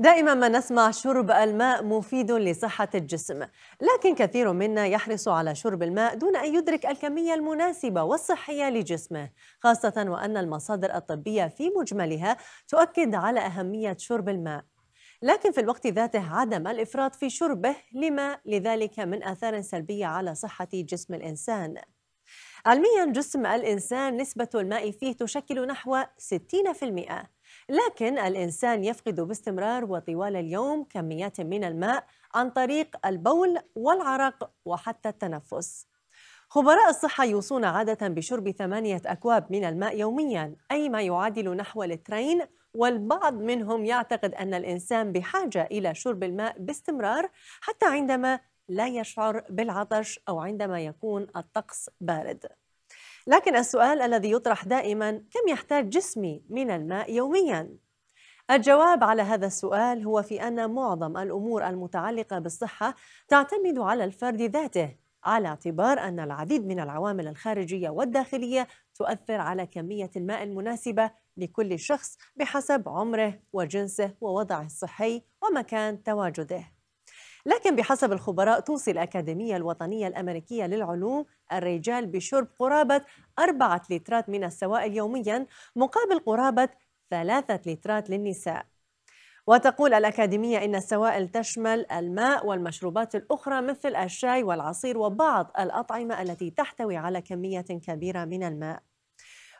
دائما ما نسمع شرب الماء مفيد لصحة الجسم لكن كثير منا يحرص على شرب الماء دون أن يدرك الكمية المناسبة والصحية لجسمه خاصة وأن المصادر الطبية في مجملها تؤكد على أهمية شرب الماء لكن في الوقت ذاته عدم الإفراط في شربه لما لذلك من آثار سلبية على صحة جسم الإنسان علميا جسم الإنسان نسبة الماء فيه تشكل نحو 60% لكن الإنسان يفقد باستمرار وطوال اليوم كميات من الماء عن طريق البول والعرق وحتى التنفس خبراء الصحة يوصون عادة بشرب ثمانية أكواب من الماء يوميا أي ما يعادل نحو لترين والبعض منهم يعتقد أن الإنسان بحاجة إلى شرب الماء باستمرار حتى عندما لا يشعر بالعطش أو عندما يكون الطقس بارد لكن السؤال الذي يطرح دائما كم يحتاج جسمي من الماء يوميا؟ الجواب على هذا السؤال هو في أن معظم الأمور المتعلقة بالصحة تعتمد على الفرد ذاته على اعتبار أن العديد من العوامل الخارجية والداخلية تؤثر على كمية الماء المناسبة لكل شخص بحسب عمره وجنسه ووضعه الصحي ومكان تواجده لكن بحسب الخبراء توصي الأكاديمية الوطنية الأمريكية للعلوم الرجال بشرب قرابة أربعة لترات من السوائل يوميا مقابل قرابة ثلاثة لترات للنساء وتقول الأكاديمية إن السوائل تشمل الماء والمشروبات الأخرى مثل الشاي والعصير وبعض الأطعمة التي تحتوي على كمية كبيرة من الماء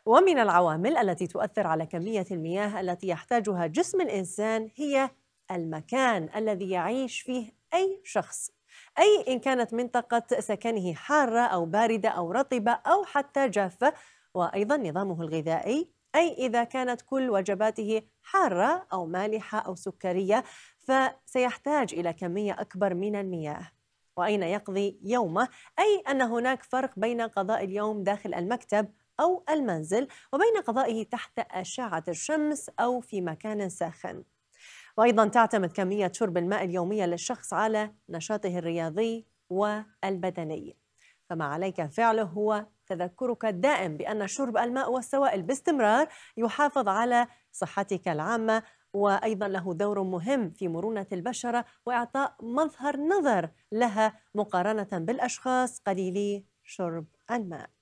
ومن العوامل التي تؤثر على كمية المياه التي يحتاجها جسم الإنسان هي المكان الذي يعيش فيه أي شخص أي إن كانت منطقة سكنه حارة أو باردة أو رطبة أو حتى جافة وأيضا نظامه الغذائي أي إذا كانت كل وجباته حارة أو مالحة أو سكرية فسيحتاج إلى كمية أكبر من المياه وأين يقضي يومه أي أن هناك فرق بين قضاء اليوم داخل المكتب أو المنزل وبين قضائه تحت أشعة الشمس أو في مكان ساخن وأيضا تعتمد كمية شرب الماء اليومية للشخص على نشاطه الرياضي والبدني فما عليك فعله هو تذكرك الدائم بأن شرب الماء والسوائل باستمرار يحافظ على صحتك العامة وأيضا له دور مهم في مرونة البشرة وإعطاء مظهر نظر لها مقارنة بالأشخاص قليلي شرب الماء